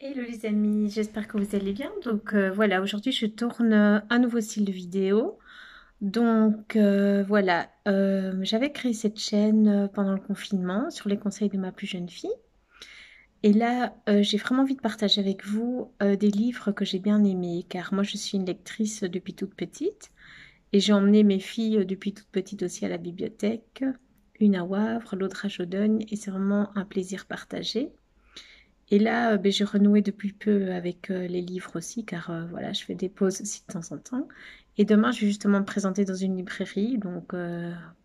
Hello les amis, j'espère que vous allez bien. Donc euh, voilà, aujourd'hui je tourne un nouveau style de vidéo. Donc euh, voilà, euh, j'avais créé cette chaîne pendant le confinement sur les conseils de ma plus jeune fille. Et là, j'ai vraiment envie de partager avec vous des livres que j'ai bien aimés, car moi je suis une lectrice depuis toute petite. Et j'ai emmené mes filles depuis toute petite aussi à la bibliothèque, une à Wavre, l'autre à Chaudogne, et c'est vraiment un plaisir partagé. Et là, euh, ben, j'ai renoué depuis peu avec euh, les livres aussi, car euh, voilà, je fais des pauses aussi de temps en temps. Et demain, je vais justement me présenter dans une librairie, donc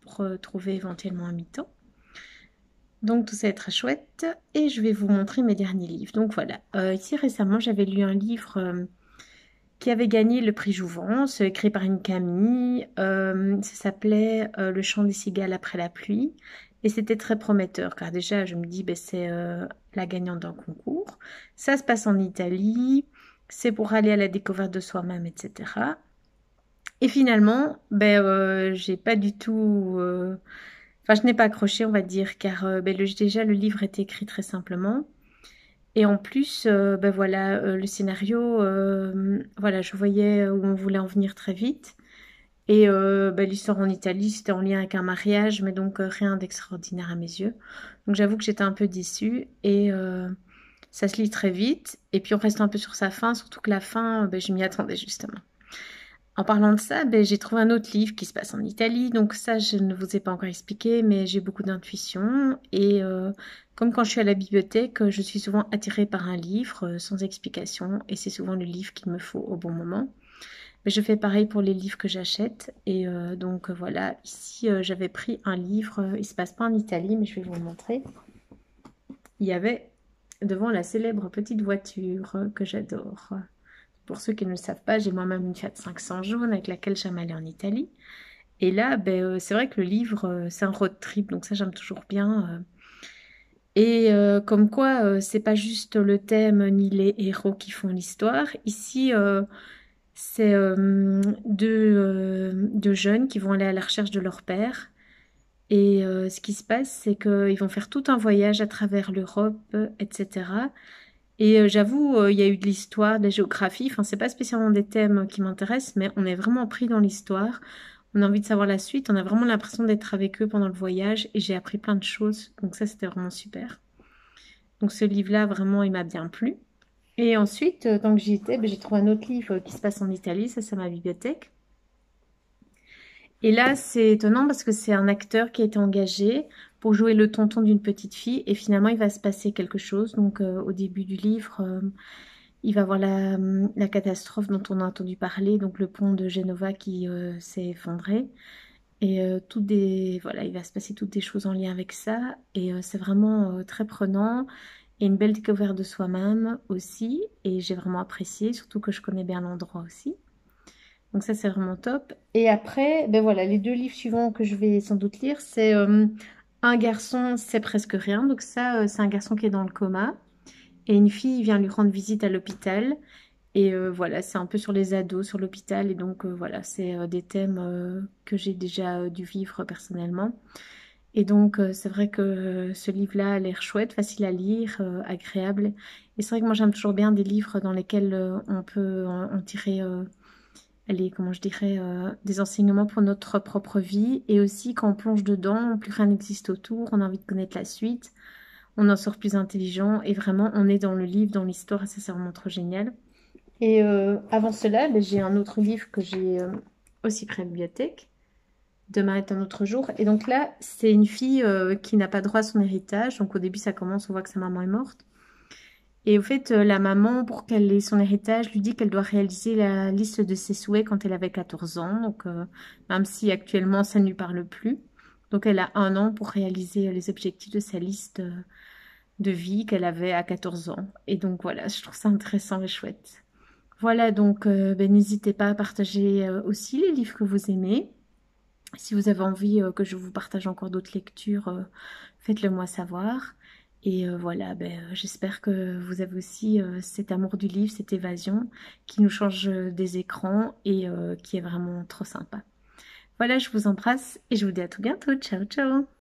pour trouver éventuellement un mi-temps. Donc tout ça est très chouette et je vais vous montrer mes derniers livres. Donc voilà, ici récemment j'avais lu un livre qui avait gagné le prix Jouvence, écrit par une Camille. ça s'appelait Le chant des cigales après la pluie et c'était très prometteur, car déjà, je me dis, ben, c'est euh, la gagnante d'un concours. Ça se passe en Italie, c'est pour aller à la découverte de soi-même, etc. Et finalement, ben, euh, j'ai pas du tout. Euh, enfin, je n'ai pas accroché, on va dire, car ben, déjà, le livre était écrit très simplement. Et en plus, ben voilà, le scénario, voilà, je voyais où on voulait en venir très vite. Et euh, bah, l'histoire en Italie, c'était en lien avec un mariage, mais donc euh, rien d'extraordinaire à mes yeux. Donc j'avoue que j'étais un peu déçue et euh, ça se lit très vite. Et puis on reste un peu sur sa fin, surtout que la fin, bah, je m'y attendais justement. En parlant de ça, bah, j'ai trouvé un autre livre qui se passe en Italie. Donc ça, je ne vous ai pas encore expliqué, mais j'ai beaucoup d'intuition. Et comme quand je suis à la bibliothèque, je suis souvent attirée par un livre sans explication. Et c'est souvent le livre qu'il me faut au bon moment je fais pareil pour les livres que j'achète. Et euh, donc euh, voilà, ici euh, j'avais pris un livre, il ne se passe pas en Italie, mais je vais vous le montrer. Il y avait devant la célèbre petite voiture que j'adore. Pour ceux qui ne le savent pas, j'ai moi-même une Fiat 500 jaune avec laquelle j'aime aller en Italie. Et là, ben, c'est vrai que le livre, c'est un road trip, donc ça j'aime toujours bien. Et comme quoi, ce c'est pas juste le thème ni les héros qui font l'histoire. Ici, c'est euh, deux, euh, deux, jeunes qui vont aller à la recherche de leur père. Et euh, ce qui se passe, c'est qu'ils vont faire tout un voyage à travers l'Europe, etc. Et j'avoue, il y a eu de l'histoire, de la géographie. Enfin, c'est pas spécialement des thèmes qui m'intéressent, mais on est vraiment pris dans l'histoire. On a envie de savoir la suite. On a vraiment l'impression d'être avec eux pendant le voyage. Et j'ai appris plein de choses. Donc ça, c'était vraiment super. Donc ce livre-là, vraiment, il m'a bien plu. Et ensuite, tant que j'y étais, j'ai trouvé un autre livre qui se passe en Italie, ça c'est ma bibliothèque. Et là, c'est étonnant parce que c'est un acteur qui a été engagé pour jouer le tonton d'une petite fille et finalement il va se passer quelque chose. Donc euh, au début du livre, euh, il va voir la, hum, la, catastrophe dont on a entendu parler, donc le pont de Genova qui euh, s'est effondré. Et tout des, voilà, il va se passer toutes des choses en lien avec ça. Et c'est vraiment très prenant et une belle découverte de soi-même aussi. Et j'ai vraiment apprécié, surtout que je connais bien l'endroit aussi. Donc ça, c'est vraiment top. Et après, ben voilà, les deux livres suivants que je vais sans doute lire, c'est euh, Un garçon, c'est presque rien. Donc ça, euh, c'est un garçon qui est dans le coma. Et une fille vient lui rendre visite à l'hôpital. Et euh, voilà, c'est un peu sur les ados, sur l'hôpital. Et donc voilà, c'est des thèmes que j'ai déjà dû vivre personnellement. Et donc, euh, c'est vrai que euh, ce livre-là a l'air chouette, facile à lire, euh, agréable. Et c'est vrai que moi, j'aime toujours bien des livres dans lesquels on peut en, tirer, allez, comment je dirais, des enseignements pour notre propre vie. Et aussi, quand on plonge dedans, plus rien n'existe autour, on a envie de connaître la suite, on en sort plus intelligent. Et vraiment, on est dans le livre, dans l'histoire, et ça, c'est vraiment trop génial. Et avant cela, ben, j'ai un autre livre que j'ai aussi près à la bibliothèque Demain est un autre jour. Et donc là, c'est une fille euh, qui n'a pas droit à son héritage. Donc au début, ça commence, on voit que sa maman est morte. Et au fait, euh, la maman, pour qu'elle ait son héritage, lui dit qu'elle doit réaliser la liste de ses souhaits quand elle avait 14 ans. Donc euh, même si actuellement, ça ne lui parle plus. Donc elle a un an pour réaliser les objectifs de sa liste de vie qu'elle avait à 14 ans. Et donc voilà, je trouve ça intéressant et chouette. Voilà, donc ben, n'hésitez pas à partager aussi les livres que vous aimez. Si vous avez envie euh, que je vous partage encore d'autres lectures, euh, faites-le moi savoir. Et euh, voilà, ben, j'espère que vous avez aussi cet amour du livre, cette évasion qui nous change des écrans et qui est vraiment trop sympa. Voilà, je vous embrasse et je vous dis à tout bientôt. Ciao, ciao